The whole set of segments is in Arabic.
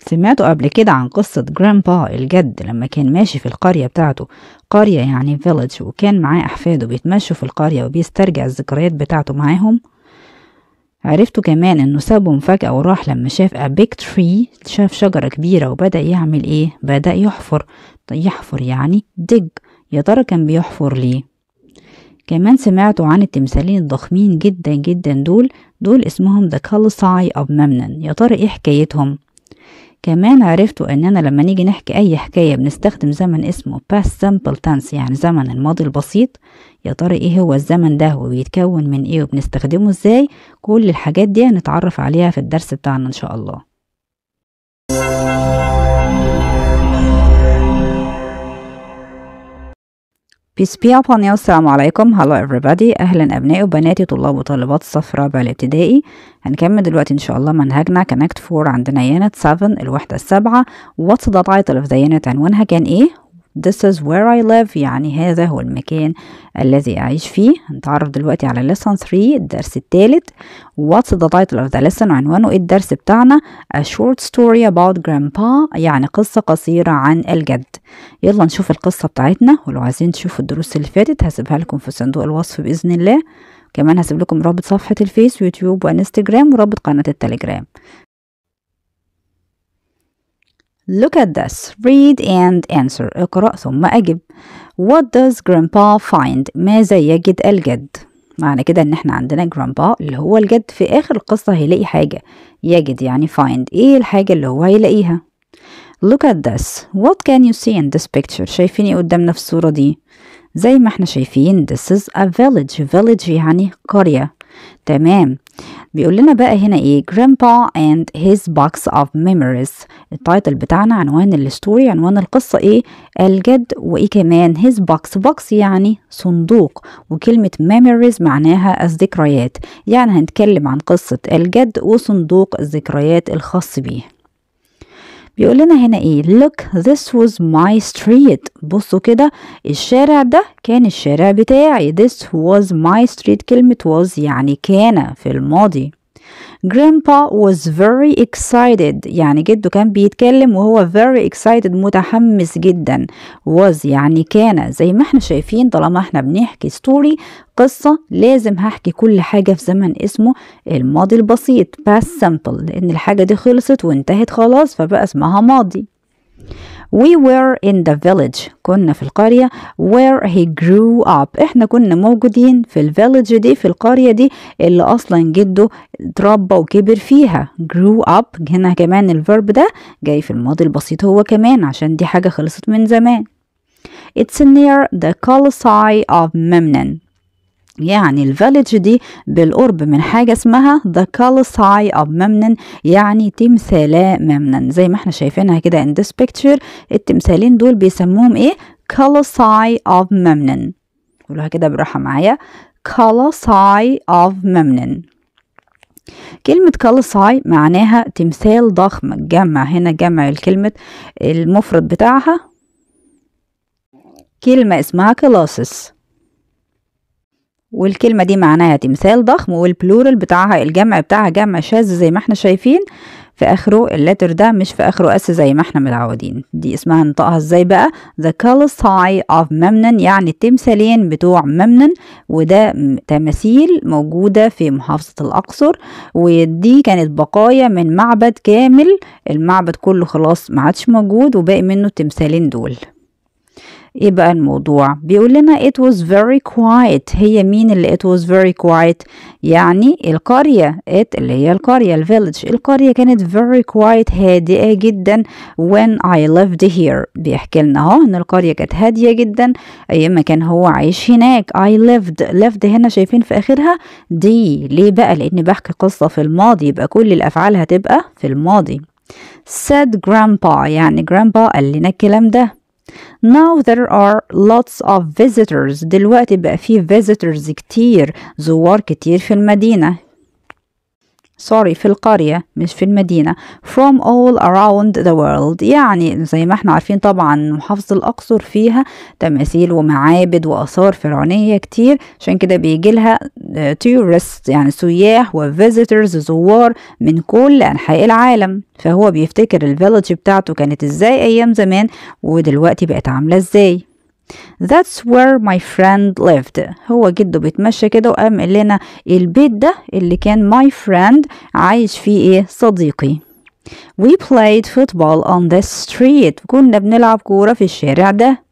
سمعتوا قبل كده عن قصة جرانبا الجد لما كان ماشي في القرية بتاعته قرية يعني فيلج وكان معاه أحفاده بيتمشوا في القرية وبيسترجع الذكريات بتاعته معاهم عرفتوا كمان انه سابهم فجأة وراح لما شاف a big tree شاف شجرة كبيرة وبدأ يعمل ايه بدأ يحفر يحفر يعني دج يا ترى كان بيحفر ليه كمان سمعتوا عن التمثالين الضخمين جدا جدا دول دول اسمهم the colossi of memnon يا ترى ايه حكايتهم كمان عرفتوا اننا لما نيجي نحكي اي حكايه بنستخدم زمن اسمه past simple tense يعني زمن الماضي البسيط يا ترى ايه هو الزمن ده وبيتكون من ايه وبنستخدمه ازاي كل الحاجات دي هنتعرف عليها في الدرس بتاعنا ان شاء الله Peace be upon you. السلام عليكم Hello everybody أهلا أبنائي وبناتي طلاب وطالبات الصف الرابع الابتدائي هنكمل دلوقتي إن شاء الله منهجنا connect فور عندنا يانت 7 الوحدة السابعة واتس title of في unit؟ عنوانها يعني كان إيه This is where I live يعني هذا هو المكان الذي أعيش فيه هنتعرف دلوقتي على lesson 3 الدرس الثالث What's the title of the lesson عنوانه إيه الدرس بتاعنا A short story about grandpa يعني قصة قصيرة عن الجد يلا نشوف القصة بتاعتنا ولو عايزين تشوفوا الدروس اللي فاتت هسيبها لكم في صندوق الوصف بإذن الله كمان هسيب لكم رابط صفحة الفيس ويوتيوب وانستجرام ورابط قناة التليجرام Look at this. Read and answer. اقرأ ثم أجب. What does grandpa find? ماذا يجد الجد؟ معنى كده ان احنا عندنا grandpa اللي هو الجد في اخر القصة هيلاقي حاجة يجد يعني find ايه الحاجة اللي هو هيلاقيها look at this what can you see in this picture شايفيني قدامنا في الصورة دي زي ما احنا شايفين this is a village village يعني قرية تمام بيقول لنا بقى هنا ايه grandpa and his box of memories التايتل بتاعنا عنوان الستوري عنوان القصة ايه الجد وايه كمان his box box يعني صندوق وكلمة memories معناها الذكريات يعني هنتكلم عن قصة الجد وصندوق الذكريات الخاص بيه بيقول لنا هنا ايه look this was my street بصوا كده الشارع ده كان الشارع بتاعي this was my street كلمة was يعني كان في الماضي Grandpa was very excited يعني جده كان بيتكلم وهو very excited متحمس جدا was يعني كان زي ما احنا شايفين طالما احنا بنحكي story قصة لازم هحكي كل حاجة في زمن اسمه الماضي البسيط past simple لأن الحاجة دي خلصت وانتهت خلاص فبقى اسمها ماضي We were in the village كنا في القرية where he grew up احنا كنا موجودين في الفيلج دي في القرية دي اللي اصلا جده اتربى وكبر فيها grew up هنا كمان الفيرب ده جاي في الماضي البسيط هو كمان عشان دي حاجة خلصت من زمان It's near the colossi of Memnon يعني الفاليج دي بالقرب من حاجة اسمها ذا Colossi of ممنن يعني تمثالا ممنن زي ما احنا شايفينها كده in this picture التمثالين دول بيسموهم ايه Colossi of ممنن قولوها كده بالراحة معايا Colossi of ممنن كلمة كالساي معناها تمثال ضخم جمع هنا جمع الكلمة المفرد بتاعها كلمة اسمها كلاسس والكلمة دي معناها تمثال ضخم والبلورال بتاعها الجمع بتاعها جمع شاذ زي ما احنا شايفين في اخره اللتر ده مش في اخره اس زي ما احنا متعودين دي اسمها نطقها ازاي بقى the colossi of ممنن يعني التمثالين بتوع ممنن وده تماثيل موجوده في محافظه الاقصر ودي كانت بقايا من معبد كامل المعبد كله خلاص ما عادش موجود وباقي منه التمثالين دول ايه بقى الموضوع بيقول لنا it was very quiet هي مين اللي it was very quiet يعني القرية it اللي هي القرية الفيلج القرية كانت very quiet هادئة جدا when I lived here بيحكي لنا اهو ان القرية كانت هادية جدا ايام ما كان هو عايش هناك I lived lived هنا شايفين في اخرها دي ليه بقى لان بحكي قصة في الماضي يبقى كل الافعال هتبقى في الماضي said grandpa يعني grandpa قال لنا الكلام ده Now there are lots of visitors دلوقتي بقى في visitors كتير زوار كتير في المدينة sorry في القرية مش في المدينة from all around the world يعني زي ما احنا عارفين طبعا محافظة الأقصر فيها تماثيل ومعابد وآثار فرعونية كتير عشان كده بيجي لها آه، tourists يعني سياح و visitors زوار من كل أنحاء العالم فهو بيفتكر الفيلج بتاعته كانت ازاي أيام زمان ودلوقتي بقت عاملة ازاي That's where my friend lived هو جده بيتمشى كده وقام قال لنا البيت ده اللي كان my friend عايش فيه ايه صديقي We played football on the street كنا بنلعب كورة في الشارع ده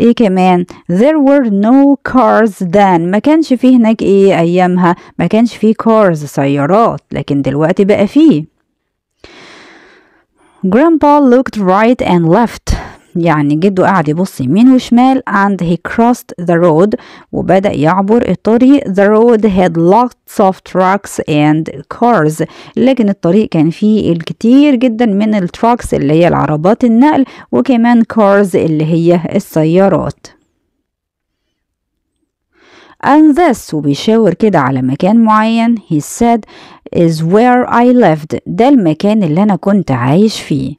ايه كمان there were no cars then ما كانش فيه هناك ايه ايامها ما كانش فيه cars سيارات لكن دلوقتي بقى فيه Grandpa looked right and left يعني جده قعد يبص يمين وشمال and he crossed the road وبدأ يعبر الطريق the road had lots of trucks and cars لكن الطريق كان فيه الكتير جدا من التراكس اللي هي العربات النقل وكمان cars اللي هي السيارات and this وبيشاور كده على مكان معين he said is where I lived ده المكان اللي أنا كنت عايش فيه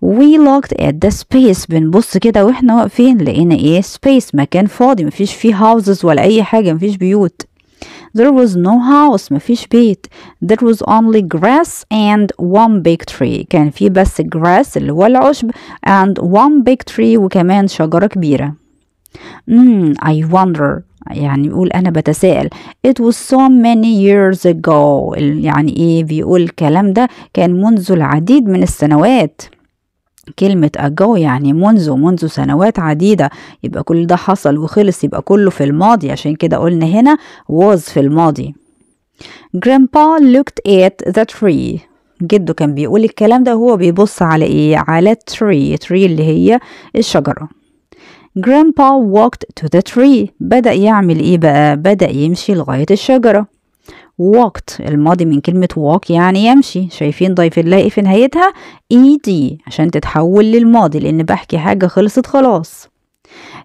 we looked at the space بنبص كده واحنا واقفين لقينا ايه space مكان فاضي مفيش فيه houses ولا اي حاجة مفيش بيوت there was no house مفيش بيت there was only grass and one big tree كان في بس grass اللي هو العشب and one big tree وكمان شجرة كبيرة mm, I wonder يعني بيقول أنا بتساءل it was so many years ago يعني إيه بيقول الكلام ده كان منذ العديد من السنوات كلمة أجو يعني منذ منذ سنوات عديدة يبقى كل ده حصل وخلص يبقى كله في الماضي عشان كده قلنا هنا was في الماضي Grandpa looked at the tree جده كان بيقول الكلام ده وهو بيبص على ايه على tree tree اللي هي الشجرة Grandpa walked to the tree بدأ يعمل ايه بقى بدأ يمشي لغاية الشجرة walked الماضي من كلمة walk يعني يمشي شايفين ضيف الله في نهايتها ed عشان تتحول للماضي لأن بحكي حاجة خلصت خلاص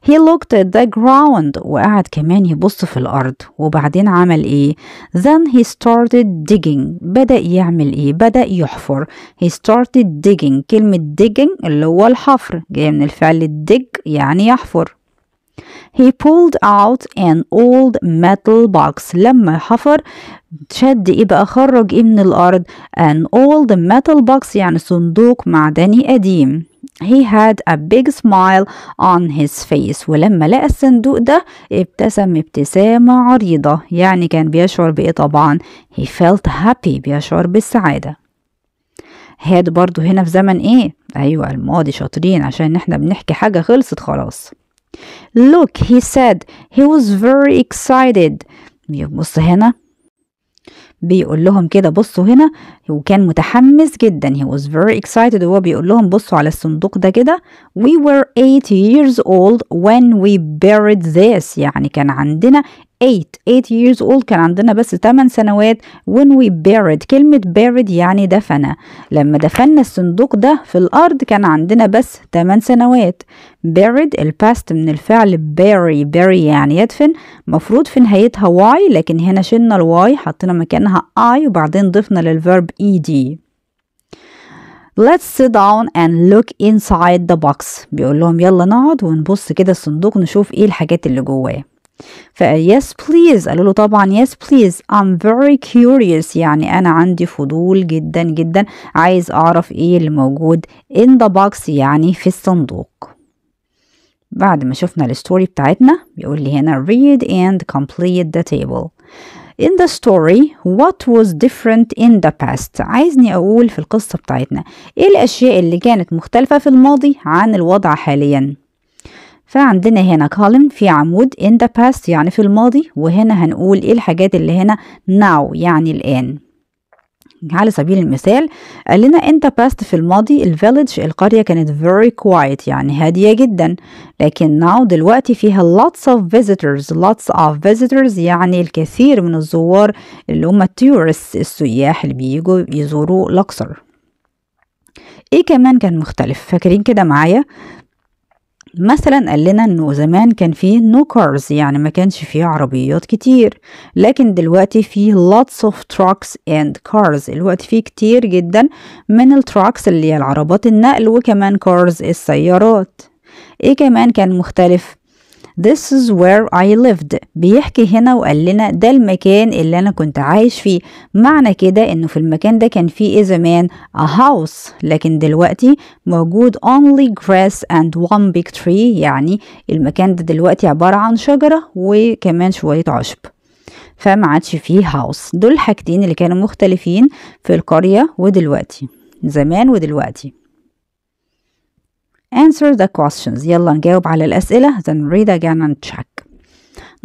He looked at the ground وقعد كمان يبص في الأرض وبعدين عمل إيه؟ Then he started digging بدأ يعمل إيه؟ بدأ يحفر He started digging كلمة digging اللي هو الحفر جاية من الفعل dig يعني يحفر He pulled out an old metal box لما حفر شد ايه بقى خرج ايه من الارض an old metal box يعني صندوق معدني قديم he had a big smile on his face ولما لقى الصندوق ده ابتسم ابتسامة عريضة يعني كان بيشعر بإيه طبعا he felt happy بيشعر بالسعادة هاد برضو هنا في زمن ايه ايوه الماضي شاطرين عشان احنا بنحكي حاجة خلصت خلاص Look, he said. He was very excited. يبص هنا بيقول لهم كده بصوا هنا وكان متحمس جدا he was very excited وهو بيقول لهم بصوا على الصندوق ده كده we were 8 years old when we buried this يعني كان عندنا 8 8 years old كان عندنا بس 8 سنوات when we buried كلمة buried يعني دفنة لما دفنا الصندوق ده في الأرض كان عندنا بس 8 سنوات buried الباست من الفعل bury bury يعني يدفن مفروض في نهايتها y لكن هنا شلنا الواي حطينا مكانها I وبعدين ضفنا للverb ED Let's sit down and look inside the box بيقول لهم يلا نقعد ونبص كده الصندوق نشوف ايه الحاجات اللي جواه ف yes please قالوا له طبعا yes please I'm very curious يعني أنا عندي فضول جدا جدا عايز أعرف إيه اللي موجود in the box يعني في الصندوق بعد ما شفنا الستوري بتاعتنا بيقول لي هنا read and complete the table In the story what was different in the past عايزني أقول في القصة بتاعتنا إيه الأشياء اللي كانت مختلفة في الماضي عن الوضع حاليا فعندنا هنا column في عمود in the past يعني في الماضي وهنا هنقول إيه الحاجات اللي هنا now يعني الآن على سبيل المثال قال لنا in the past في الماضي village القرية كانت very quiet يعني هادية جدا لكن now دلوقتي فيها lots of visitors lots of visitors يعني الكثير من الزوار اللي هم tourists السياح اللي بيجوا يزوروا الأقصر ايه كمان كان مختلف فاكرين كده معايا مثلا قال لنا انه زمان كان فيه نو كارز يعني ما كانش فيه عربيات كتير لكن دلوقتي فيه lots of trucks and cars الوقت فيه كتير جدا من التراكس اللي هي العربات النقل وكمان cars السيارات ايه كمان كان مختلف This is where I lived بيحكي هنا وقال لنا ده المكان اللي أنا كنت عايش فيه معنى كده إنه في المكان ده كان فيه إيه زمان a house لكن دلوقتي موجود only grass and one big tree يعني المكان ده دلوقتي عبارة عن شجرة وكمان شوية عشب فما عادش فيه هاوس دول حاجتين اللي كانوا مختلفين في القرية ودلوقتي زمان ودلوقتي Answer the questions يلا نجاوب على الأسئلة then read again and check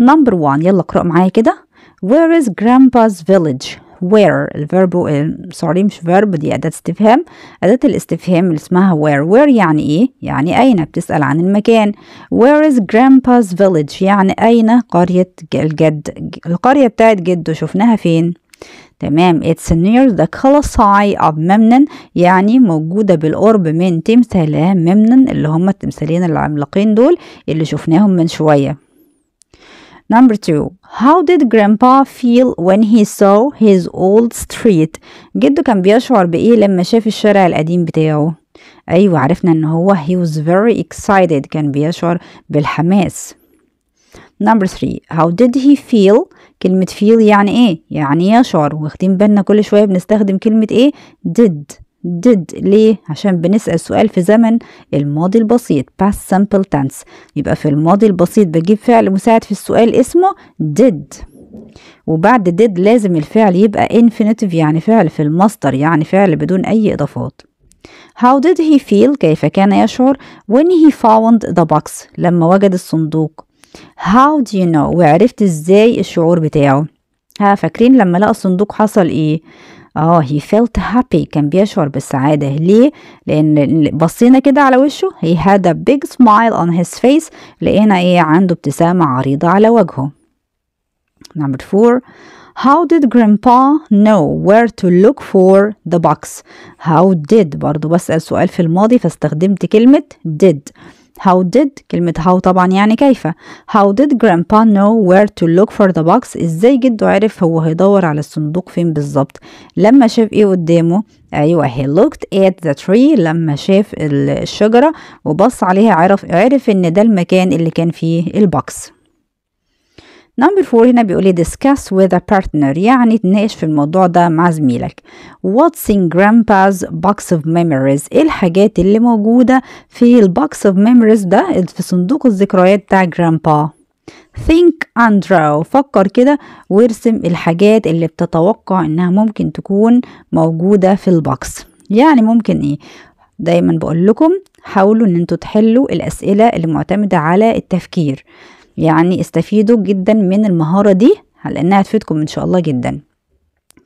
Number one يلا اقرأ معايا كده Where is grandpa's village? where الفيرب سوري مش فيرب دي أداة استفهام أداة الاستفهام اللي اسمها where where يعني إيه؟ يعني أين بتسأل عن المكان where is grandpa's village يعني أين قرية الجد القرية بتاعت جده شفناها فين؟ تمام it's near the colossi of memnon يعني موجودة بالقرب من تمثالها ممنن اللي هم التمثالين العملاقين دول اللي شفناهم من شوية Number two, how did grandpa feel when he saw his old street? جده كان بيشعر بإيه لما شاف الشارع القديم بتاعه؟ أيوة عرفنا إن هو he was very excited كان بيشعر بالحماس. Number three, how did he feel كلمة feel يعني ايه يعني يشعر واخدين بالنا كل شوية بنستخدم كلمة ايه did did ليه؟ عشان بنسأل سؤال في زمن الماضي البسيط past simple tense يبقى في الماضي البسيط بجيب فعل مساعد في السؤال اسمه did وبعد did لازم الفعل يبقى infinitive يعني فعل في المصدر يعني فعل بدون أي إضافات How did he feel كيف كان يشعر when he found the box لما وجد الصندوق how do you know وعرفت ازاي الشعور بتاعه ها فاكرين لما لقى الصندوق حصل ايه اه he felt happy كان بيشعر بالسعادة ليه؟ لأن بصينا كده على وشه he had a big smile on his face لقينا ايه عنده ابتسامة عريضة على وجهه number four How did grandpa know where to look for the box? How did برضو بسأل سؤال في الماضي فاستخدمت كلمة did How did كلمة how طبعا يعني كيف How did grandpa know where to look for the box ازاي جده عرف هو هيدور على الصندوق فين بالظبط لما شاف ايه قدامه ايوه he looked at the tree لما شاف الشجرة وبص عليها عرف عرف ان ده المكان اللي كان فيه البوكس نمبر فور هنا بيقول لي discuss with a partner يعني تناقش في الموضوع ده مع زميلك what's in grandpa's box of memories ايه الحاجات اللي موجودة في البوكس of memories ده في صندوق الذكريات بتاع grandpa think and draw فكر كده وارسم الحاجات اللي بتتوقع انها ممكن تكون موجودة في البوكس يعني ممكن ايه دايما بقول لكم حاولوا ان انتوا تحلوا الاسئله اللي معتمده على التفكير يعني استفيدوا جدا من المهارة دي لأنها هتفيدكم إن شاء الله جدا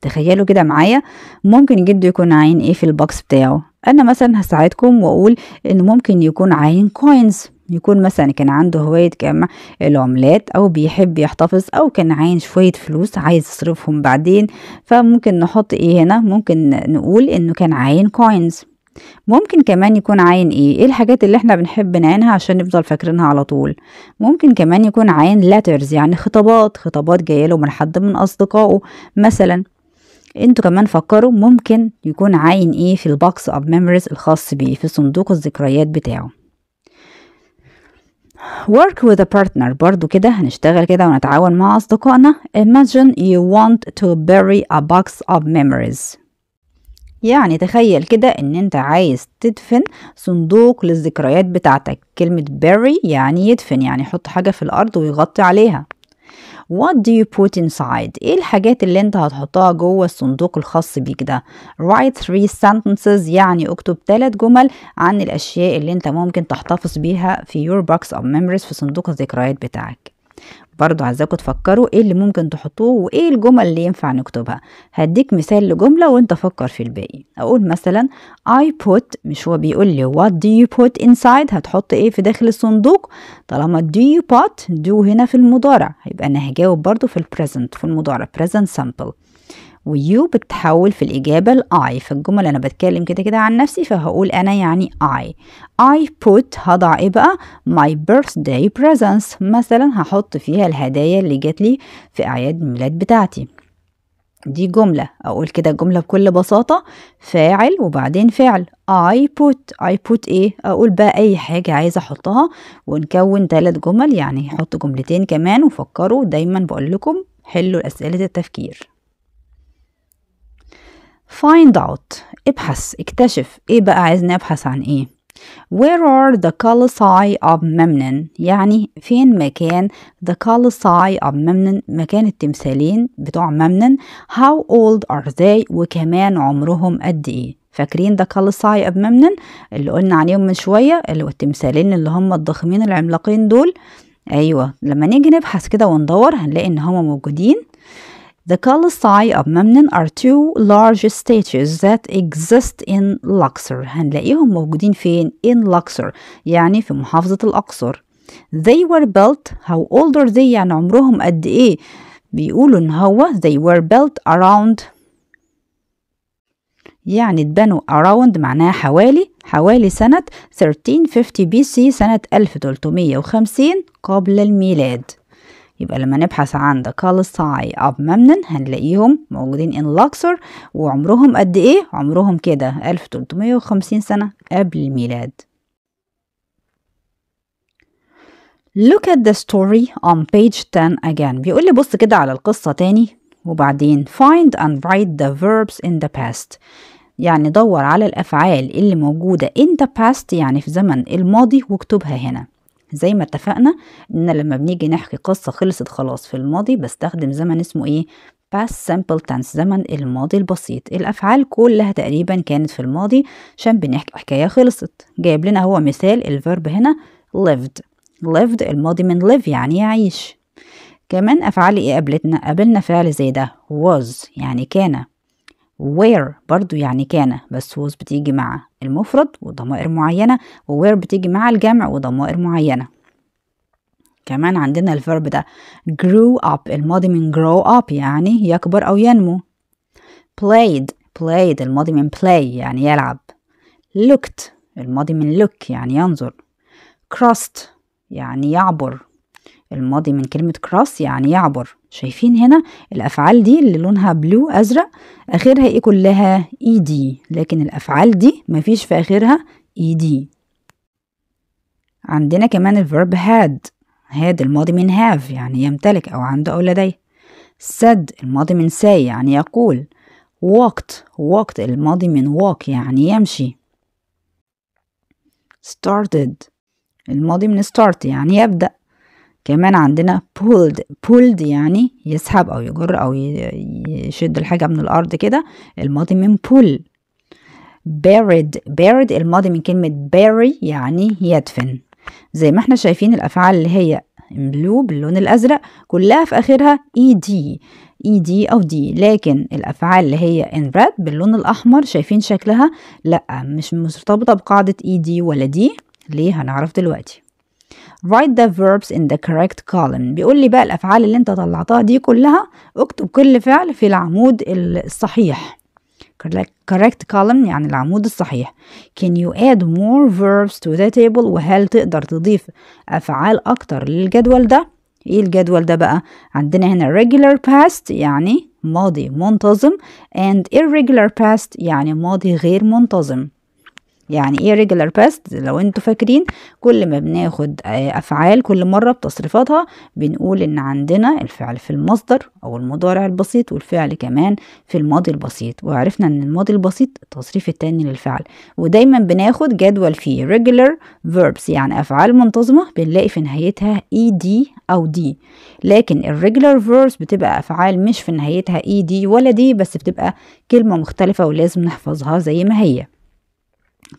تخيلوا كده معايا ممكن جده يكون عاين ايه في البوكس بتاعه انا مثلا هساعدكم واقول ان ممكن يكون عاين كوينز يكون مثلا كان عنده هواية جمع العملات أو بيحب يحتفظ أو كان عاين شوية فلوس عايز يصرفهم بعدين فممكن نحط إيه هنا ممكن نقول إنه كان عاين كوينز ممكن كمان يكون عين ايه ايه الحاجات اللي احنا بنحب نعينها عشان نفضل فاكرينها على طول ممكن كمان يكون عين لاترز يعني خطابات خطابات جايه له من حد من اصدقائه مثلا انتوا كمان فكروا ممكن يكون عين ايه في البوكس اوف ميموريز الخاص بيه في صندوق الذكريات بتاعه work with a partner برضو كده هنشتغل كده ونتعاون مع أصدقائنا imagine you want to bury a box of memories يعني تخيل كده ان انت عايز تدفن صندوق للذكريات بتاعتك كلمة bury يعني يدفن يعني حط حاجة في الأرض ويغطي عليها What do you put inside? ايه الحاجات اللي انت هتحطها جوه الصندوق الخاص بيك ده؟ Write three sentences يعني اكتب ثلاث جمل عن الأشياء اللي انت ممكن تحتفظ بيها في your box of memories في صندوق الذكريات بتاعك برضو عايزاكم تفكروا ايه اللي ممكن تحطوه وايه الجمل اللي ينفع نكتبها هديك مثال لجملة وانت فكر في الباقي اقول مثلا I put مش هو بيقول لي what do you put inside هتحط ايه في داخل الصندوق طالما do you put do هنا في المضارع يبقى انا هجاوب برضو في البريزنت في المضارع present simple ويو بتتحول في الإجابة لأي الجمل أنا بتكلم كده كده عن نفسي فهقول أنا يعني I I put هضع إيه بقى my birthday presents مثلا هحط فيها الهدايا اللي جات لي في أعياد الميلاد بتاعتي دي جملة أقول كده جملة بكل بساطة فاعل وبعدين فعل I put I put إيه أقول بقى أي حاجة عايزة أحطها ونكون ثلاث جمل يعني حط جملتين كمان وفكروا دايما بقول لكم حلوا أسئلة التفكير find out ابحث اكتشف ايه بقى عايزني ابحث عن ايه where are the colossi of Memnon يعني فين مكان the colossi of Memnon مكان التمثالين بتوع Memnon how old are they وكمان عمرهم قد ايه فاكرين ده كالساي اب ممنن اللي قلنا عليهم من شويه اللي هو التمثالين اللي هم الضخمين العملاقين دول ايوه لما نيجي نبحث كده وندور هنلاقي ان هم موجودين The colossi of Memnon are two large statues that exist in Luxor هنلاقيهم موجودين فين؟ in Luxor يعني في محافظة الأقصر They were built how old are they يعني عمرهم قد إيه؟ بيقولوا إن هو they were built around يعني اتبنوا around معناها حوالي حوالي سنة 1350 BC سنة 1350 قبل الميلاد يبقى لما نبحث عن the colossi of Memnon هنلاقيهم موجودين in Luxor وعمرهم قد إيه؟ عمرهم كده 1350 سنة قبل الميلاد Look at the story on page 10 again بيقول لي بص كده على القصة تاني وبعدين find and write the verbs in the past يعني دور على الأفعال اللي موجودة in the past يعني في زمن الماضي واكتبها هنا زي ما اتفقنا ان لما بنيجي نحكي قصة خلصت خلاص في الماضي بستخدم زمن اسمه ايه past simple tense زمن الماضي البسيط الافعال كلها تقريبا كانت في الماضي عشان بنحكي حكاية خلصت جايب لنا هو مثال الفيرب هنا lived lived الماضي من live يعني يعيش كمان افعال ايه قابلتنا قابلنا فعل زي ده was يعني كان where برضو يعني كان بس was بتيجي مع المفرد وضمائر معينة وير بتيجي مع الجمع وضمائر معينة كمان عندنا الفرب ده grew up الماضي من grow up يعني يكبر أو ينمو played played الماضي من play يعني يلعب looked الماضي من look يعني ينظر crossed يعني يعبر الماضي من كلمة cross يعني يعبر شايفين هنا الأفعال دي اللي لونها بلو أزرق آخرها إيه كلها إي e دي لكن الأفعال دي مفيش في آخرها إي e دي عندنا كمان الفيرب هاد هاد الماضي من هاف يعني يمتلك أو عنده أو لديه سد الماضي من ساي يعني يقول walked walked الماضي من walk يعني يمشي started الماضي من start يعني يبدأ كمان عندنا pulled pulled يعني يسحب أو يجر أو يشد الحاجة من الأرض كده الماضي من pull buried buried الماضي من كلمة bury يعني يدفن زي ما احنا شايفين الأفعال اللي هي بلو باللون الأزرق كلها في آخرها ed ed أو دي لكن الأفعال اللي هي in red باللون الأحمر شايفين شكلها لأ مش مرتبطة بقاعدة ed ولا دي ليه هنعرف دلوقتي write the verbs in the correct column بيقول لي بقى الأفعال اللي أنت طلعتها دي كلها اكتب كل فعل في العمود الصحيح correct column يعني العمود الصحيح can you add more verbs to the table وهل تقدر تضيف أفعال أكتر للجدول ده ايه الجدول ده بقى عندنا هنا regular past يعني ماضي منتظم and irregular past يعني ماضي غير منتظم يعني ايه regular past لو انتوا فاكرين كل ما بناخد آه، افعال كل مرة بتصريفاتها بنقول ان عندنا الفعل في المصدر او المضارع البسيط والفعل كمان في الماضي البسيط وعرفنا ان الماضي البسيط التصريف التاني للفعل ودايما بناخد جدول فيه regular verbs يعني افعال منتظمة بنلاقي في نهايتها ed او دي لكن الريجولار verbs بتبقى افعال مش في نهايتها ed ولا دي بس بتبقى كلمة مختلفة ولازم نحفظها زي ما هي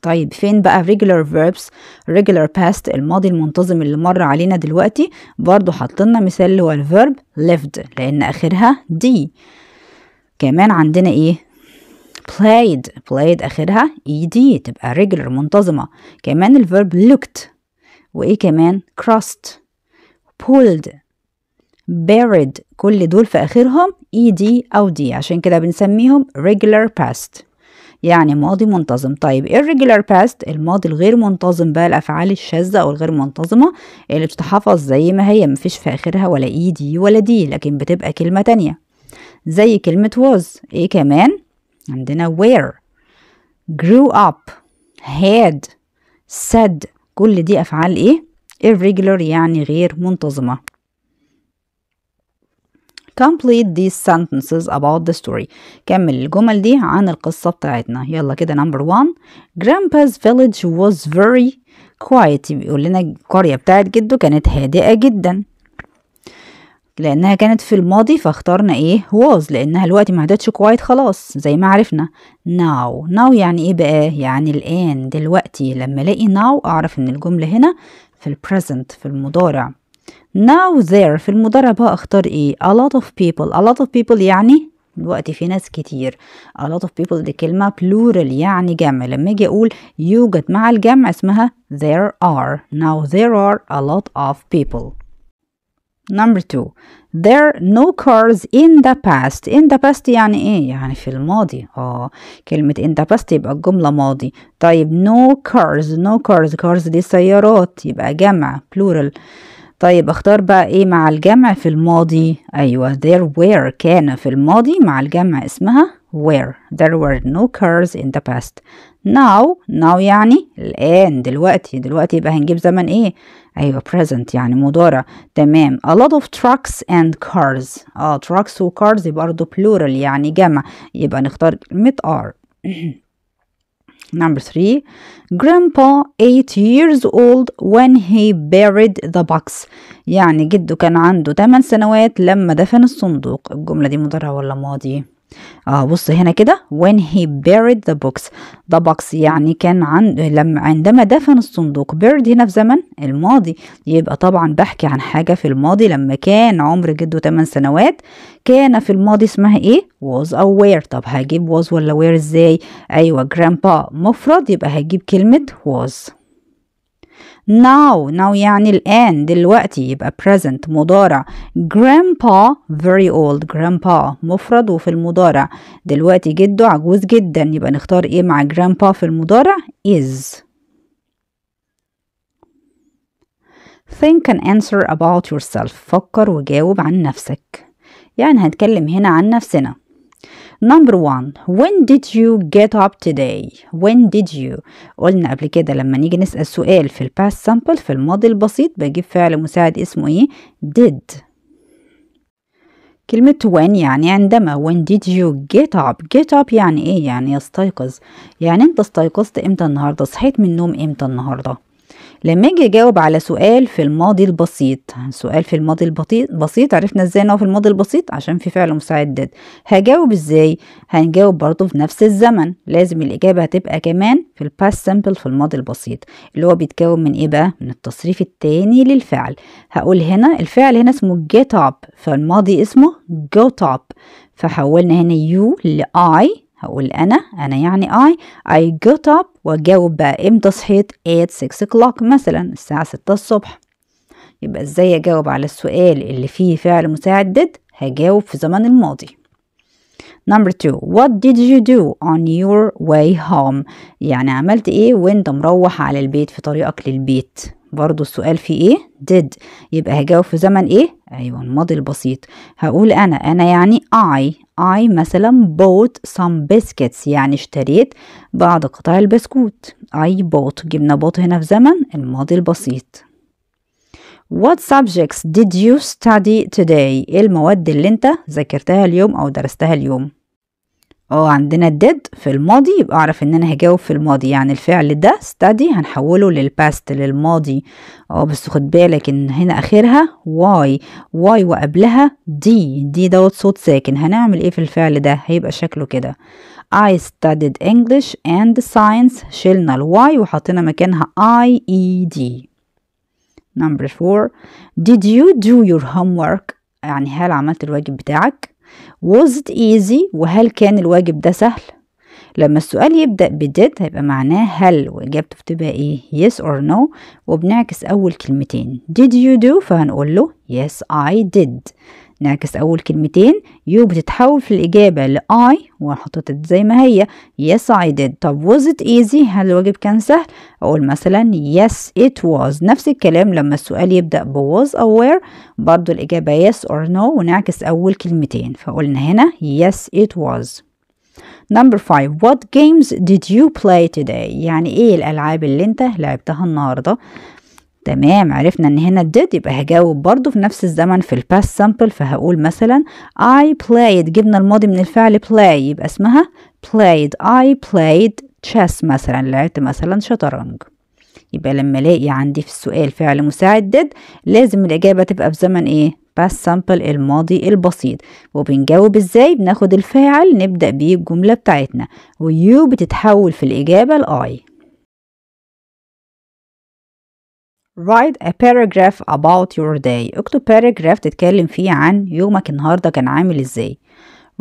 طيب فين بقى regular verbs regular past الماضي المنتظم اللي مر علينا دلوقتي برضو حطلنا مثال اللي هو الverb lived لأن آخرها d كمان عندنا ايه played played آخرها ed تبقى regular منتظمة كمان الverb looked وإيه كمان crossed pulled buried كل دول في آخرهم ed أو d عشان كده بنسميهم regular past يعني ماضي منتظم طيب irregular past الماضي الغير منتظم بقى الافعال الشاذه او الغير منتظمه اللي بتتحفظ زي ما هي مفيش في اخرها ولا اي e، دي ولا دي لكن بتبقى كلمه تانية زي كلمه was ايه كمان عندنا where grew up had said كل دي افعال ايه irregular يعني غير منتظمه complete these sentences about the story كمل الجمل دي عن القصة بتاعتنا يلا كده number one grandpa's village was very quiet بيقول لنا القرية بتاعت جده كانت هادئة جدا لأنها كانت في الماضي فاخترنا ايه was لأنها الوقت ما عدتش quiet خلاص زي ما عرفنا now now يعني ايه بقى يعني الآن دلوقتي لما الاقي now أعرف ان الجملة هنا في present في المضارع now there في المضارع بقى اختار ايه a lot of people a lot of people يعني الوقت في ناس كتير a lot of people دي كلمة plural يعني جمع لما اجي اقول يوجد مع الجمع اسمها there are now there are a lot of people number two there no cars in the past in the past يعني ايه يعني في الماضي اه كلمة in the past يبقى الجملة ماضي طيب no cars no cars cars دي سيارات يبقى جمع plural طيب اختار بقى ايه مع الجمع في الماضي ايوه there were كان في الماضي مع الجمع اسمها were there were no cars in the past now now يعني الآن دلوقتي دلوقتي يبقى هنجيب زمن ايه ايوه present يعني مضارع تمام a lot of trucks and cars اه trucks و cars برضه plural يعني جمع يبقى نختار كلمة are Number three, Grandpa eight years old when he buried the box. يعني جده كان عنده 8 سنوات لما دفن الصندوق. الجملة دي مضارع ولا ماضي؟ اه بص هنا كده when he buried the box ده box يعني كان عند لما عندما دفن الصندوق buried هنا في زمن الماضي يبقى طبعا بحكي عن حاجة في الماضي لما كان عمر جده 8 سنوات كان في الماضي اسمها ايه was or where طب هجيب was ولا where ازاي ايوه grandpa مفرد يبقى هجيب كلمة was now now يعني الآن دلوقتي يبقى present مضارع grandpa very old grandpa مفرد وفي المضارع دلوقتي جده عجوز جدا يبقى نختار ايه مع grandpa في المضارع is Think and answer about yourself فكر وجاوب عن نفسك يعني هنتكلم هنا عن نفسنا Number one, when did you get up today? When did you? قلنا قبل كده لما نيجي نسأل سؤال في الباست سامبل في الماضي البسيط بجيب فعل مساعد اسمه ايه؟ did كلمة when يعني عندما when did you get up get up يعني ايه يعني يستيقظ يعني انت استيقظت امتى النهاردة صحيت من النوم امتى النهاردة لما اجي اجاوب على سؤال في الماضي البسيط سؤال في الماضي البسيط عرفنا ازاي ان هو في الماضي البسيط عشان في فعل مساعد هجاوب ازاي هنجاوب برضو في نفس الزمن لازم الاجابه هتبقى كمان في الباست سامبل في الماضي البسيط اللي هو بيتكون من ايه بقى من التصريف التاني للفعل هقول هنا الفعل هنا اسمه get up فالماضي اسمه got up فحولنا هنا يو ل I هقول انا انا يعني I I جوت up واجاوب بقى امتى صحيت ات 6 o'clock مثلا الساعة 6 الصبح يبقى ازاي اجاوب على السؤال اللي فيه فعل مساعد هجاوب في زمن الماضي Number two, what did you do on your way home؟ يعني عملت ايه وانت مروح على البيت في طريقك للبيت؟ برضو السؤال فيه ايه did يبقى هجاوب في زمن ايه ايوه الماضي البسيط هقول انا انا يعني I I مثلا bought some biscuits يعني اشتريت بعض قطع البسكوت I bought جبنا bought هنا في زمن الماضي البسيط What subjects did you study today؟ ايه المواد اللي انت ذاكرتها اليوم او درستها اليوم؟ اه عندنا did في الماضي يبقى اعرف ان انا هجاوب في الماضي يعني الفعل ده study هنحوله للباست للماضي اه بس خد بالك ان هنا اخرها why why وقبلها دي دي دوت صوت ساكن هنعمل ايه في الفعل ده هيبقى شكله كده I studied English and Science شلنا ال why وحطينا مكانها I E D Number four Did you do your homework؟ يعني هل عملت الواجب بتاعك؟ was it easy وهل كان الواجب ده سهل لما السؤال يبدأ بديد هيبقى معناه هل وإجابته بتبقى إيه yes or no وبنعكس أول كلمتين did you do فهنقول له yes I did نعكس أول كلمتين يو بتتحول في الإجابة لآي وحطيت زي ما هي يس أي ديد طب was it easy هل الواجب كان سهل أقول مثلا yes it was نفس الكلام لما السؤال يبدأ ب was aware برضو الإجابة yes or no ونعكس أول كلمتين فقلنا هنا yes it was Number 5 What games did you play today؟ يعني إيه الألعاب اللي أنت لعبتها النهاردة؟ تمام عرفنا ان هنا did يبقى هجاوب برضو في نفس الزمن في الباست sample فهقول مثلا I played جبنا الماضي من الفعل play يبقى اسمها played I played chess مثلا لعبت مثلا شطرنج يبقى لما الاقي عندي في السؤال فعل مساعد did لازم الاجابه تبقى في زمن ايه past sample الماضي البسيط وبنجاوب ازاي بناخد الفاعل نبدا بيه الجمله بتاعتنا ويو بتتحول في الاجابه لاي Write a paragraph about your day اكتب paragraph تتكلم فيه عن يومك النهاردة كان عامل ازاي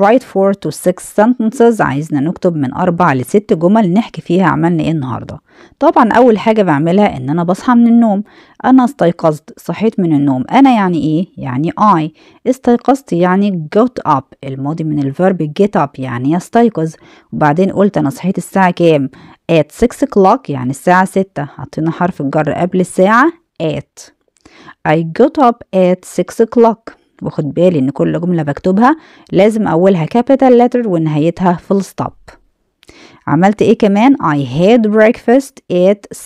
Write 4 to 6 sentences عايزنا نكتب من 4 ل 6 جمل نحكي فيها عملنا ايه النهارده طبعا اول حاجه بعملها ان انا بصحى من النوم انا استيقظت صحيت من النوم انا يعني ايه يعني I استيقظت يعني got up الماضي من الفيرب get up يعني استيقظ وبعدين قلت انا صحيت الساعه كام at 6 o'clock يعني الساعة ستة حطينا حرف الجر قبل الساعة at I got up at 6 o'clock واخد بالي ان كل جملة بكتبها لازم اولها capital letter ونهايتها full stop عملت ايه كمان I had breakfast at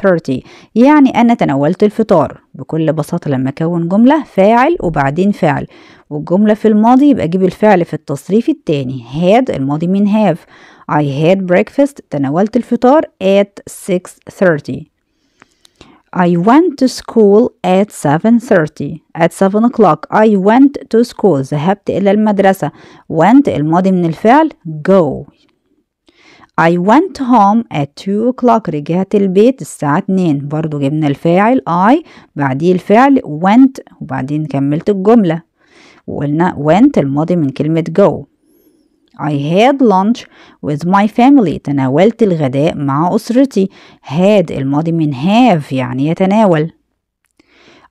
6.30 يعني انا تناولت الفطار بكل بساطة لما اكون جملة فاعل وبعدين فعل والجملة في الماضي يبقى اجيب الفعل في التصريف التاني had الماضي من have I had breakfast تناولت الفطار at 6.30 I went to school at 7.30 at 7 o'clock I went to school ذهبت إلى المدرسة went الماضي من الفعل go I went home at 2 o'clock رجعت البيت الساعة 2 برضو جبنا الفاعل I بعديه الفعل went وبعدين كملت الجملة وقلنا went الماضي من كلمة go I had lunch with my family تناولت الغداء مع أسرتي had الماضي من have يعني يتناول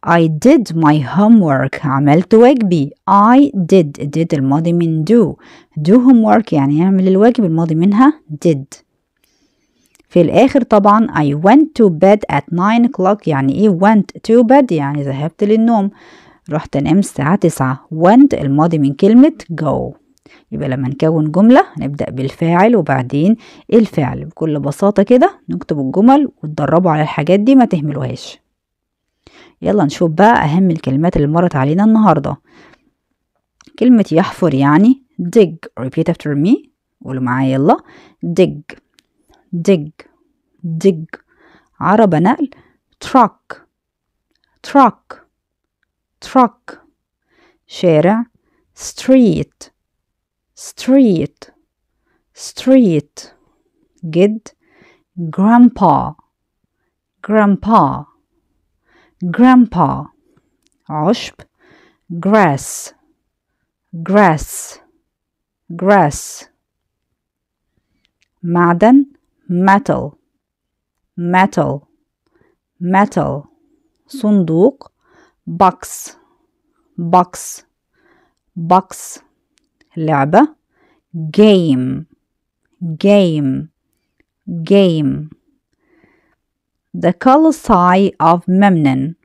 I did my homework عملت واجبي I did did الماضي من do do homework يعني يعمل الواجب الماضي منها did في الآخر طبعا I went to bed at 9 o'clock يعني إيه went to bed يعني ذهبت للنوم رحت أنام الساعة 9 went الماضي من كلمة go يبقى لما نكون جملة نبدأ بالفاعل وبعدين الفعل بكل بساطة كده نكتب الجمل وتدربوا على الحاجات دي ما تهملوهاش يلا نشوف بقى أهم الكلمات اللي مرت علينا النهاردة كلمة يحفر يعني dig repeat after me قولوا معايا يلا dig dig dig عربة نقل truck truck truck شارع street street street good grandpa grandpa grandpa عشب grass grass grass معدن metal metal metal صندوق box box box لعبة game game game the colossi of Memnon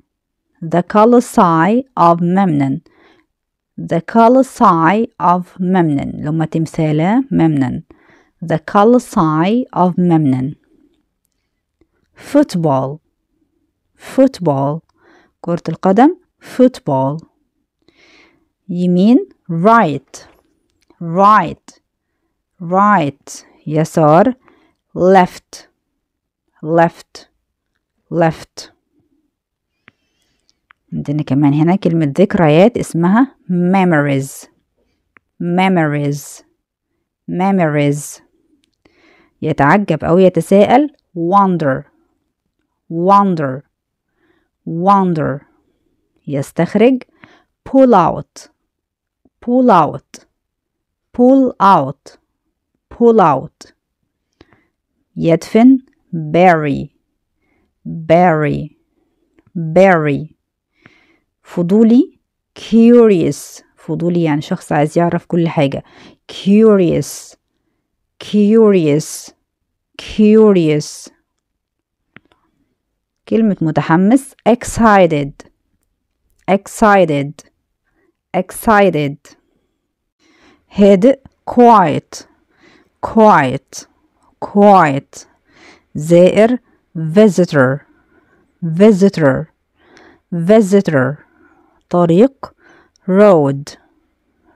the colossi of Memnon the colossi of Memnon لما تمثاله Memnon the colossi of Memnon football football كرة القدم football يمين right right right يسار left left left عندنا كمان هنا كلمة ذكريات اسمها memories memories memories يتعجب أو يتساءل wonder wonder wonder يستخرج pull out pull out pull out pull out يدفن bury bury bury فضولي curious فضولي يعني شخص عايز يعرف كل حاجة curious curious curious كلمة متحمس excited excited excited head quiet quiet quiet Their visitor visitor visitor طريق road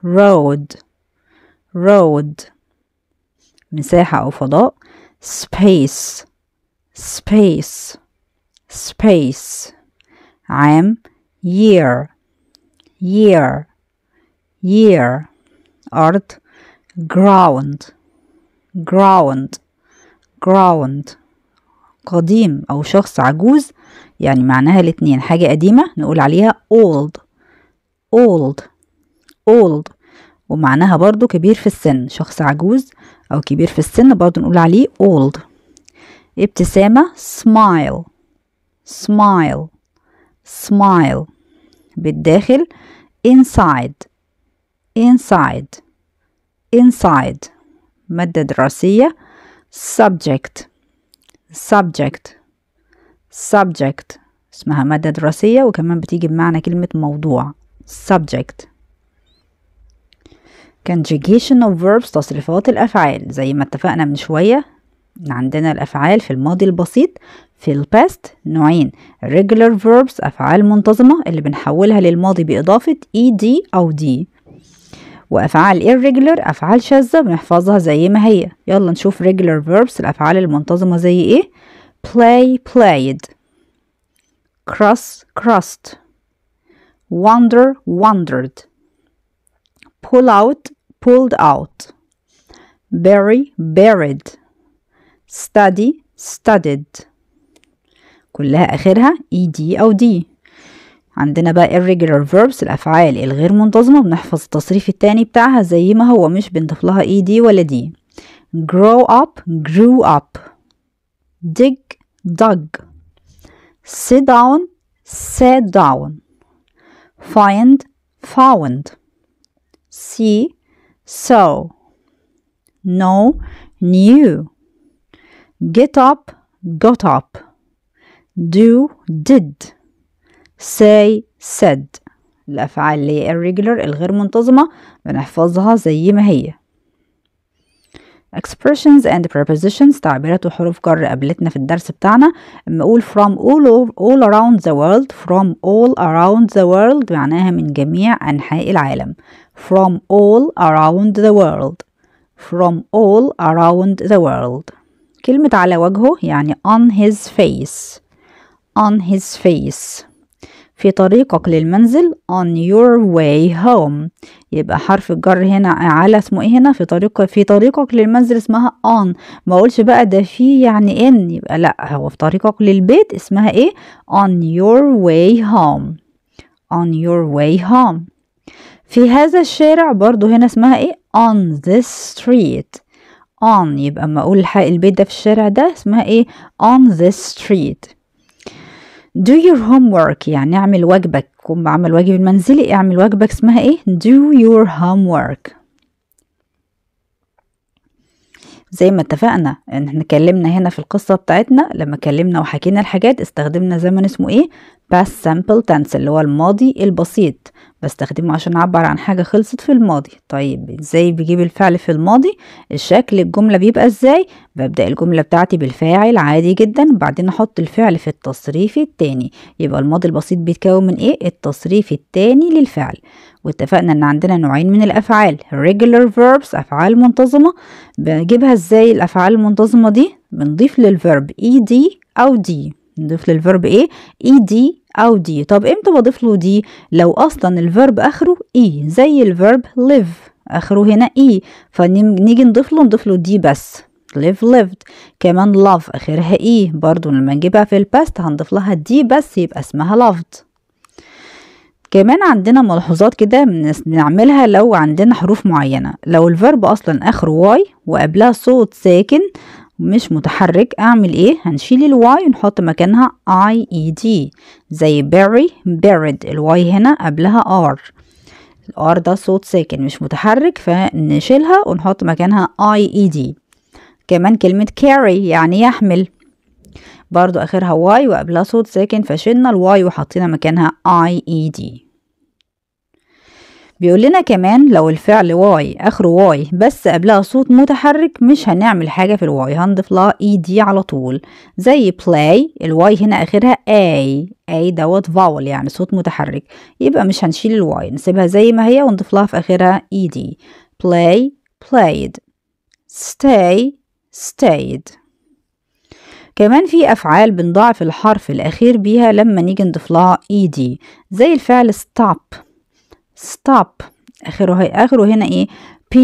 road road مساحة أو فضاء space space space عام year year year الأرض ground ground ground قديم أو شخص عجوز يعني معناها الاتنين حاجة قديمة نقول عليها old old old ومعناها برضو كبير في السن شخص عجوز أو كبير في السن برضو نقول عليه old ابتسامة smile smile smile بالداخل inside inside inside مادة دراسية subject subject subject اسمها مادة دراسية وكمان بتيجي بمعنى كلمة موضوع subject conjugation of verbs تصريفات الأفعال زي ما اتفقنا من شوية عندنا الأفعال في الماضي البسيط في الباست نوعين regular verbs أفعال منتظمة اللي بنحولها للماضي بإضافة ed أو d وأفعال irregular أفعال شاذة بنحفظها زي ما هي يلا نشوف regular verbs الأفعال المنتظمة زي إيه play played cross crossed wonder wondered pull out pulled out bury buried study studied كلها آخرها ed أو d عندنا بقى irregular verbs الأفعال الغير منتظمة بنحفظ التصريف التاني بتاعها زي ما هو مش بنضيف لها اي دي ولا دي grow up grew up dig dug sit down sat down find found see saw know knew get up got up do did say said الأفعال اللي هي irregular الغير منتظمة بنحفظها زي ما هي expressions and prepositions تعبيرات وحروف جر قابلتنا في الدرس بتاعنا اما اقول from all, over, all around the world from all around the world معناها من جميع انحاء العالم from all around the world from all around the world كلمة على وجهه يعني on his face on his face في طريقك للمنزل on your way home يبقى حرف الجر هنا على اسمه ايه هنا في طريق في طريقك للمنزل اسمها on ما اقولش بقى ده في يعني ان يبقى لا هو في طريقك للبيت اسمها ايه on your way home on your way home في هذا الشارع برضو هنا اسمها ايه on this street on يبقى اما اقول البيت ده في الشارع ده اسمها ايه on this street do your homework يعني اعمل واجبك كون بعمل واجب المنزلي اعمل واجبك اسمها ايه do your homework زي ما اتفقنا ان احنا اتكلمنا هنا في القصة بتاعتنا لما اتكلمنا وحكينا الحاجات استخدمنا زمن اسمه ايه past simple tense اللي هو الماضي البسيط بستخدمه عشان اعبر عن حاجة خلصت في الماضي طيب ازاي بجيب الفعل في الماضي الشكل الجملة بيبقى ازاي ببدأ الجملة بتاعتي بالفاعل عادي جدا وبعدين احط الفعل في التصريف التاني يبقى الماضي البسيط بيتكون من ايه التصريف التاني للفعل واتفقنا ان عندنا نوعين من الافعال regular verbs افعال منتظمة بجيبها ازاي الافعال المنتظمة دي بنضيف اي دي او دي نضيف للفيرب ايه دي أو دي طب إمتى بضيف له دي لو أصلا الفيرب آخره إي e، زي الفيرب ليف آخره هنا إي e. فنيجي نضيف له نضيف له دي بس live lived كمان love آخرها إي e. برضو لما نجيبها في الباست هنضيف لها دي بس يبقى اسمها loved كمان عندنا ملاحظات كده بنعملها لو عندنا حروف معينة لو الفيرب أصلا آخره واي وقبلها صوت ساكن مش متحرك اعمل ايه هنشيل الواي ونحط مكانها اي اي دي زي بيري بيرد الواي هنا قبلها ار الار ده صوت ساكن مش متحرك فنشيلها ونحط مكانها اي اي دي كمان كلمة كاري يعني يحمل برضو اخرها واي وقبلها صوت ساكن فشلنا الواي وحطينا مكانها اي اي دي بيقول لنا كمان لو الفعل واي اخره واي بس قبلها صوت متحرك مش هنعمل حاجة في الواي هنضيف لها اي e دي على طول زي play الواي هنا اخرها اي اي دوت فاول يعني صوت متحرك يبقى مش هنشيل الواي نسيبها زي ما هي ونضيف لها في اخرها اي e دي play played stay stayed كمان في أفعال بنضاعف الحرف الأخير بيها لما نيجي نضيف لها إيدي e زي الفعل stop stop اخره اخره هنا ايه p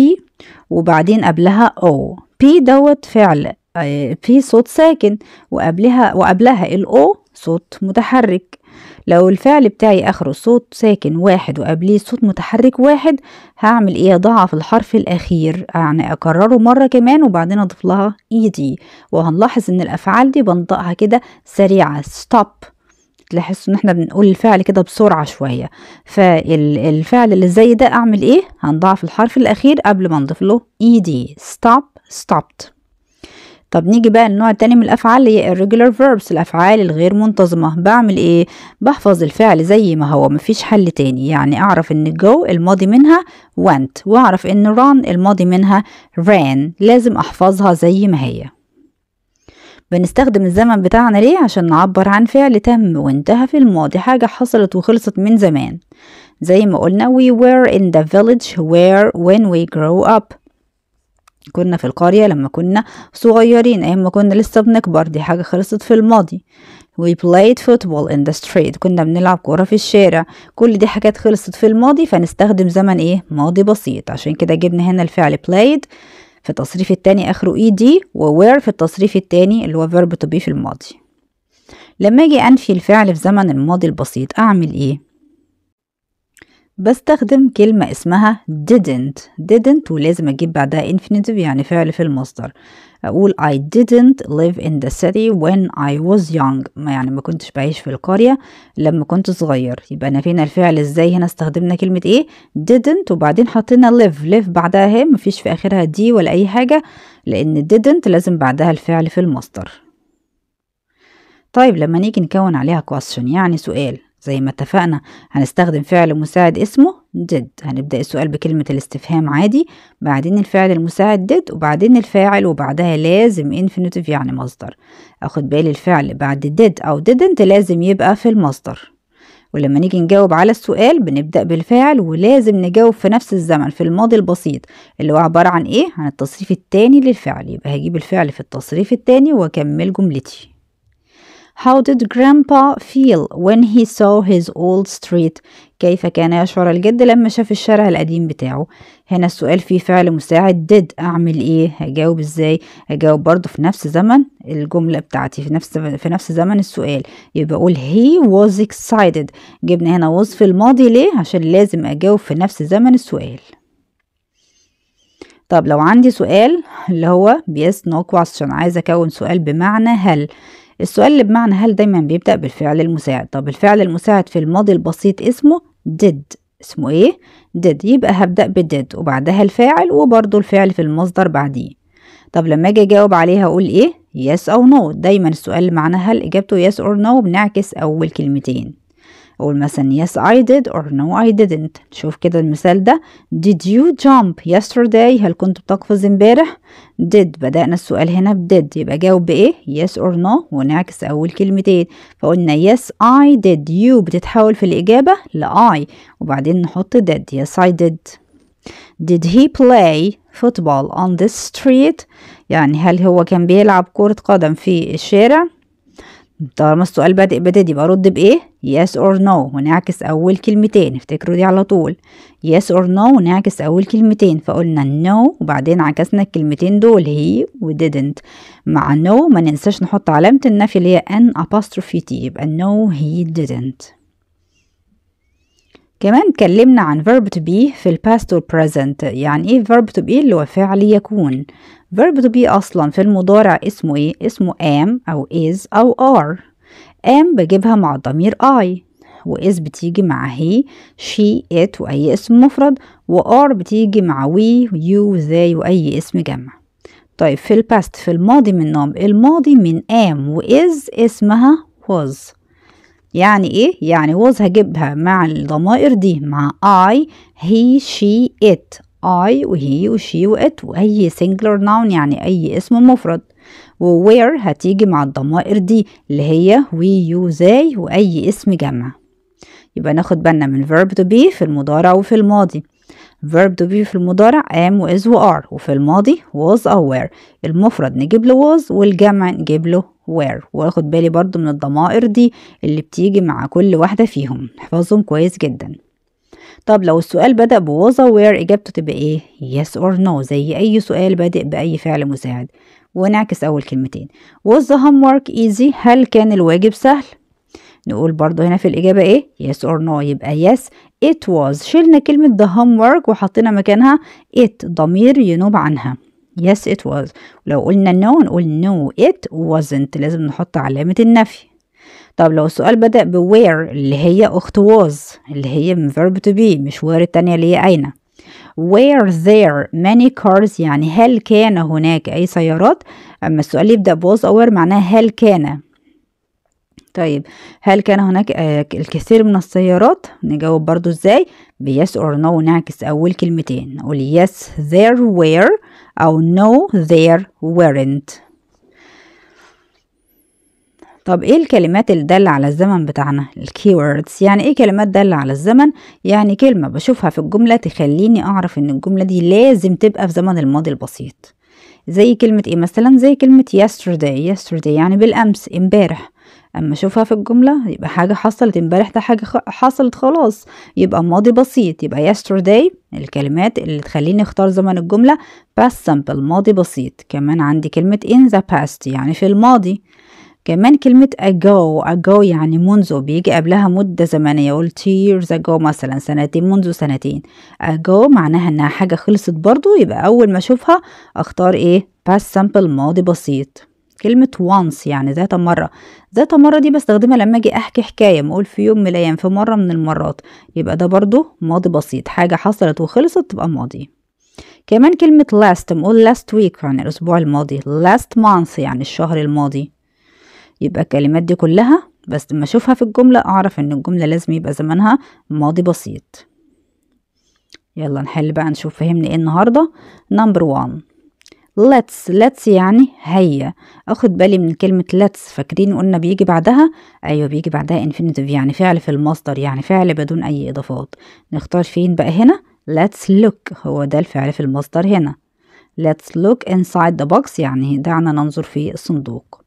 وبعدين قبلها o p دوت فعل آه، p صوت ساكن وقبلها وقبلها او صوت متحرك لو الفعل بتاعي اخره صوت ساكن واحد وقبليه صوت متحرك واحد هعمل ايه اضعف الحرف الاخير يعني اكرره مره كمان وبعدين اضيف لها اي e دي وهنلاحظ ان الافعال دي بنطقها كده سريعه stop تلاحظوا ان احنا بنقول الفعل كده بسرعة شوية فالفعل اللي زي ده اعمل ايه هنضعف الحرف الاخير قبل ما نضيف له ed stop stopped طب نيجي بقى للنوع التاني من الافعال اللي هي irregular verbs الافعال الغير منتظمه بعمل ايه بحفظ الفعل زي ما هو مفيش حل تاني يعني اعرف ان جو الماضي منها went واعرف ان run الماضي منها ran لازم احفظها زي ما هي بنستخدم الزمن بتاعنا ليه عشان نعبر عن فعل تم وانتهى في الماضي حاجة حصلت وخلصت من زمان زي ما قلنا we were in the village where when we grow up كنا في القرية لما كنا صغيرين أيام ما كنا لسه بنكبر دي حاجة خلصت في الماضي we played football in the street كنا بنلعب كورة في الشارع كل دي حاجات خلصت في الماضي فنستخدم زمن ايه ماضي بسيط عشان كده جبنا هنا الفعل played في التصريف التاني اخره اي دي ووير في التصريف التاني اللي هو فيرب تو بي في الماضي لما اجي انفي الفعل في زمن الماضي البسيط اعمل ايه بستخدم كلمة اسمها didn't didn't ولازم أجيب بعدها infinitive يعني فعل في المصدر أقول I didn't live in the city when I was young ما يعني ما كنتش بعيش في القرية لما كنت صغير يبقى نفينا الفعل ازاي هنا استخدمنا كلمة ايه didn't وبعدين حطينا live live بعدها هي مفيش في آخرها دي ولا أي حاجة لأن didn't لازم بعدها الفعل في المصدر طيب لما نيجي نكون عليها question يعني سؤال زي ما اتفقنا هنستخدم فعل مساعد اسمه did هنبدأ السؤال بكلمة الاستفهام عادي بعدين الفعل المساعد did وبعدين الفاعل وبعدها لازم infinitive يعني مصدر اخد بالي الفعل بعد did او didn't لازم يبقى في المصدر ولما نيجي نجاوب على السؤال بنبدأ بالفاعل ولازم نجاوب في نفس الزمن في الماضي البسيط اللي هو عبارة عن ايه؟ عن التصريف التاني للفعل يبقى هجيب الفعل في التصريف التاني واكمل جملتي How did grandpa feel when he saw his old street كيف كان يشعر الجد لما شاف الشارع القديم بتاعه هنا السؤال فيه فعل مساعد did اعمل ايه هجاوب ازاي هجاوب برضه في نفس زمن الجملة بتاعتي في نفس في نفس زمن السؤال يبقى اقول he was excited جبنا هنا وصف الماضي ليه عشان لازم اجاوب في نفس زمن السؤال طب لو عندي سؤال اللي هو بيس نو question عايزه اكون سؤال بمعنى هل السؤال اللي بمعنى هل دايما بيبدأ بالفعل المساعد طب الفعل المساعد في الماضي البسيط اسمه did اسمه ايه did يبقى هبدأ did وبعدها الفاعل وبرده الفعل في المصدر بعديه طب لما اجي اجاوب عليها اقول ايه yes او no دايما السؤال اللي معناها هل اجابته yes or no بنعكس اول كلمتين أقول مثلا yes I did or no I didn't نشوف كده المثال ده did you jump yesterday هل كنت بتقفز امبارح did بدأنا السؤال هنا ب did يبقى جاوب بإيه yes or no ونعكس أول كلمتين فقلنا yes I did you بتتحول في الإجابة ل I وبعدين نحط did yes I did Did he play football on this street؟ يعني هل هو كان بيلعب كرة قدم في الشارع؟ طالما السؤال بادئ بدأ يبقى رد بإيه؟ yes or no ونعكس أول كلمتين افتكروا دي على طول yes or no ونعكس أول كلمتين فقلنا no وبعدين عكسنا الكلمتين دول هي و didn't مع no ما ننساش نحط علامة النفي اللي هي an apostrophe t يبقى no he didn't كمان اتكلمنا عن verb to be في past or present يعني ايه verb to be اللي هو فعل يكون verb to be اصلا في المضارع اسمه ايه اسمه am او is او are ام بجيبها مع الضمير I وإس بتيجي مع هي شي ات وأي اسم مفرد وار بتيجي مع وي يو they وأي اسم جمع طيب في الباست في الماضي من نوم الماضي من ام وإز اسمها was يعني ايه؟ يعني was هجيبها مع الضمائر دي مع I he she it I وهي وشي وات وأي singular noun يعني أي اسم مفرد ووير هتيجي مع الضمائر دي اللي هي وي يو زي واي اسم جمع يبقى ناخد بالنا من verb to be في المضارع وفي الماضي verb to be في المضارع am و is و are وفي الماضي was أو were المفرد نجيب له was والجمع نجيب له were واخد بالي برضو من الضمائر دي اللي بتيجي مع كل واحدة فيهم احفظهم كويس جدا طب لو السؤال بدأ ب was أو were إجابته تبقى إيه yes or no زي أي سؤال بادئ بأي فعل مساعد ونعكس أول كلمتين was the homework easy هل كان الواجب سهل نقول برضو هنا في الإجابة إيه yes or no يبقى yes it was شلنا كلمة the homework وحطينا مكانها it ضمير ينوب عنها yes it was لو قلنا no نقول no it wasn't لازم نحط علامة النفي طب لو السؤال بدأ ب where اللي هي أخت was اللي هي من verb to be مش where التانية اللي هي أين were there many cars يعني هل كان هناك أي سيارات أما السؤال يبدأ was أور معناه هل كان طيب هل كان هناك آه، الكثير من السيارات نجاوب برضو ازاي بيس اور نو نعكس اول كلمتين نقول yes there were او no there weren't طب ايه الكلمات اللي دل على الزمن بتاعنا الكيوردز يعني ايه كلمات دالة على الزمن يعني كلمة بشوفها في الجملة تخليني اعرف ان الجملة دي لازم تبقى في زمن الماضي البسيط زي كلمة ايه مثلا زي كلمة yesterday yesterday يعني بالامس امبارح اما اشوفها في الجملة يبقى حاجة حصلت امبارح ده حاجة حصلت خلاص يبقى ماضي بسيط يبقى yesterday الكلمات اللي تخليني اختار زمن الجملة past simple ماضي بسيط كمان عندي كلمة in the past يعني في الماضي كمان كلمة ago ago يعني منذ بيجي قبلها مدة زمنية قلت years ago مثلا سنتين منذ سنتين ago معناها انها حاجة خلصت برضو يبقى اول ما اشوفها اختار ايه past simple ماضي بسيط كلمة once يعني ذات مرة ذات مرة دي بستخدمها لما اجي احكي حكاية مقول في يوم من الايام في مرة من المرات يبقى ده برضو ماضي بسيط حاجة حصلت وخلصت تبقى ماضي كمان كلمة last مقول last week يعني الأسبوع الماضي last month يعني الشهر الماضي يبقى الكلمات دي كلها بس لما اشوفها في الجملة اعرف ان الجملة لازم يبقى زمنها ماضي بسيط يلا نحل بقى نشوف فهمنا ايه النهاردة نمبر 1 let's let's يعني هيا اخد بالي من كلمة let's فاكرين قلنا بيجي بعدها ايوه بيجي بعدها infinitive يعني فعل في المصدر يعني فعل بدون اي اضافات نختار فين بقى هنا let's look هو ده الفعل في المصدر هنا let's look inside the box يعني دعنا ننظر في الصندوق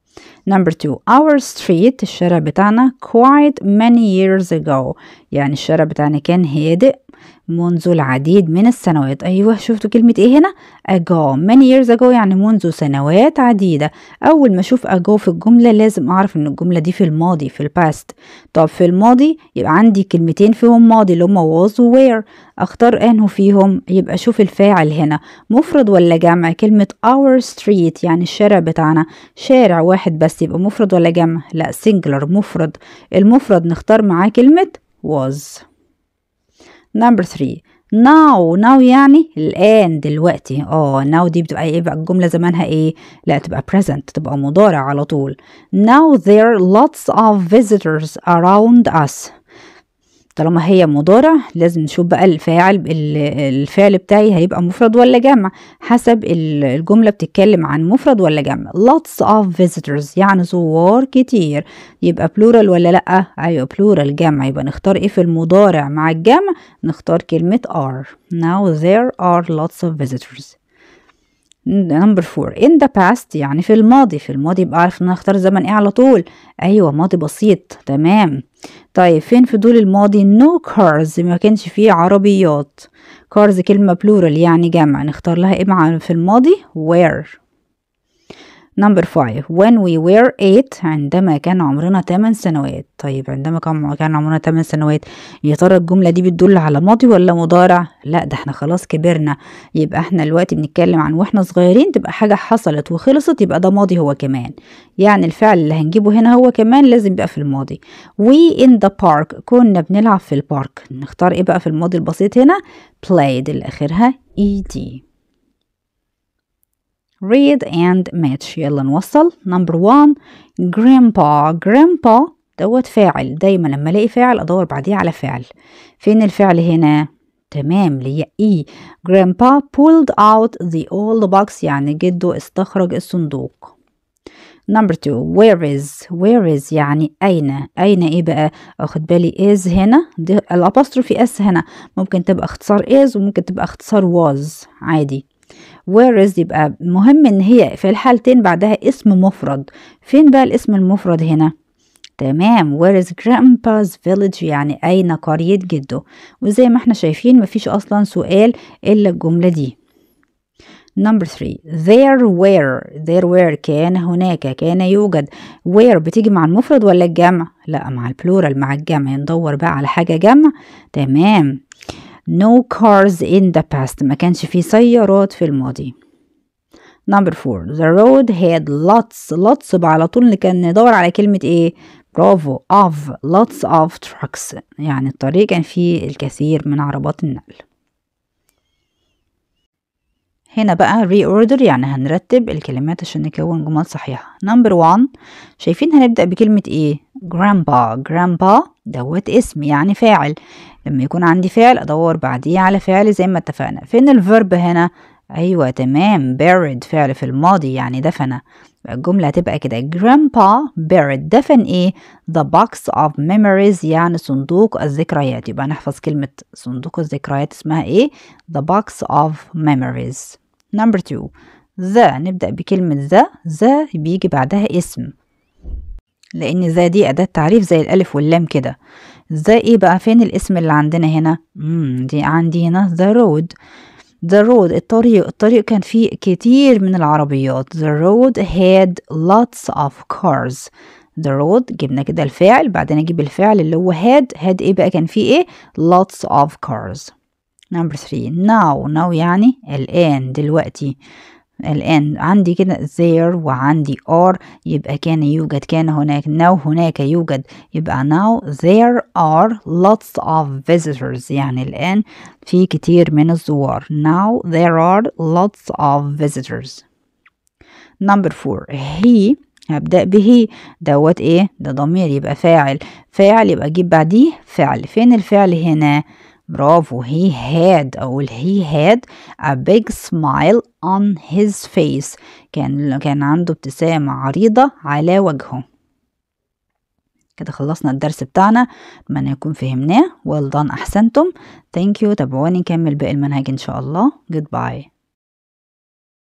Number two, our street الشارع بتاعنا quite many years ago يعني الشارع بتاعنا كان هادئ منذ العديد من السنوات أيوه شفتوا كلمة إيه هنا ago many years ago يعني منذ سنوات عديدة أول ما أشوف ago في الجملة لازم أعرف إن الجملة دي في الماضي في الباست طب في الماضي يبقى عندي كلمتين فيهم ماضي اللي هما was و where أختار أنه فيهم يبقى أشوف الفاعل هنا مفرد ولا جمع كلمة our street يعني الشارع بتاعنا شارع واحد بس يبقى مفرد ولا جمع لا singular مفرد المفرد نختار معاه كلمة was number 3 now ناو يعني الآن دلوقتي اه now دي بتبقى ايه بقى الجملة زمانها ايه لا تبقى present تبقى مضارع على طول now there lots of visitors around us طالما هي مضارع لازم نشوف بقى الفاعل الفعل بتاعي هيبقى مفرد ولا جمع حسب الجمله بتتكلم عن مفرد ولا جمع lots of visitors يعني زوار كتير يبقى بلورال ولا لا ايوه بلورال جمع يبقى نختار ايه في المضارع مع الجمع نختار كلمه are now there are lots of visitors نمبر فور in the past يعني في الماضي في الماضي يبقى عارف ان انا اختار زمن ايه على طول ايوه ماضي بسيط تمام طيب فين فضول الماضي نو no cars ما كانش فيه عربيات cars كلمة plural يعني جمع نختار لها ايه في الماضي where نمبر 5 when we were 8 عندما كان عمرنا 8 سنوات طيب عندما كان عمرنا 8 سنوات يا ترى الجملة دي بتدل على ماضي ولا مضارع لا ده احنا خلاص كبرنا يبقى احنا دلوقتي بنتكلم عن واحنا صغيرين تبقى حاجة حصلت وخلصت يبقى ده ماضي هو كمان يعني الفعل اللي هنجيبه هنا هو كمان لازم يبقى في الماضي we in the park كنا بنلعب في البارك نختار ايه بقى في الماضي البسيط هنا played اللي اخرها ed read and match يلا نوصل number one grandpa grandpa دوت فاعل دايما لما الاقي فاعل ادور بعديه على فعل فين الفعل هنا تمام ليا اي e. grandpa pulled out the old box يعني جده استخرج الصندوق number two where is where is يعني أين أين إيه بقى أخد بالي is هنا دي الأبوستروفي اس هنا ممكن تبقى اختصار is وممكن تبقى اختصار was عادي whereas يبقى مهم ان هي في الحالتين بعدها اسم مفرد فين بقى الاسم المفرد هنا تمام where is grandpa's village يعني أين قرية جده وزي ما احنا شايفين مفيش أصلا سؤال إلا الجملة دي Number three there were there were كان هناك كان يوجد where بتيجي مع المفرد ولا الجمع؟ لا مع البلورال مع الجمع ندور بقى على حاجة جمع تمام no cars in the past ما كانش فيه سيارات في الماضي number four the road had lots lots بقى على طول كان ندور على كلمة ايه برافو of lots of trucks يعني الطريق كان فيه الكثير من عربات النقل هنا بقى reorder يعني هنرتب الكلمات عشان نكون جمل صحيحة number one شايفين هنبدأ بكلمة ايه grandpa grandpa دوت اسم يعني فاعل لما يكون عندي فعل ادور بعديه على فعل زي ما اتفقنا فين الفيرب هنا ايوه تمام buried فعل في الماضي يعني دفن الجمله هتبقى كده grandpa buried دفن ايه the box of memories يعني صندوق الذكريات يبقى نحفظ كلمه صندوق الذكريات اسمها ايه the box of memories number 2 ذا نبدا بكلمه ذا ذا بيجي بعدها اسم لان ذا دي اداة تعريف زي الالف واللام كده ذا ايه بقى فين الاسم اللي عندنا هنا مم دي عندي هنا ذا رود The road الطريق الطريق كان فيه كتير من العربيات The road had lots of cars The road جبنا كده الفاعل بعدين اجيب الفعل اللي هو had had ايه بقى كان فيه ايه lots of cars Number 3 now now يعني الآن دلوقتي الآن عندي كده there وعندي are يبقى كان يوجد كان هناك now هناك يوجد يبقى now there are lots of visitors يعني الآن في كتير من الزوار now there are lots of visitors number four he هبدأ به دوت ايه ده ضمير يبقى فاعل فاعل يبقى اجيب بعديه فعل فين الفعل هنا برافو he had أقول he had a big smile on his face كان كان عنده ابتسامة عريضة على وجهه كده خلصنا الدرس بتاعنا اتمنى يكون فهمناه well done احسنتم thank you تابعوني نكمل باقي المنهج ان شاء الله goodbye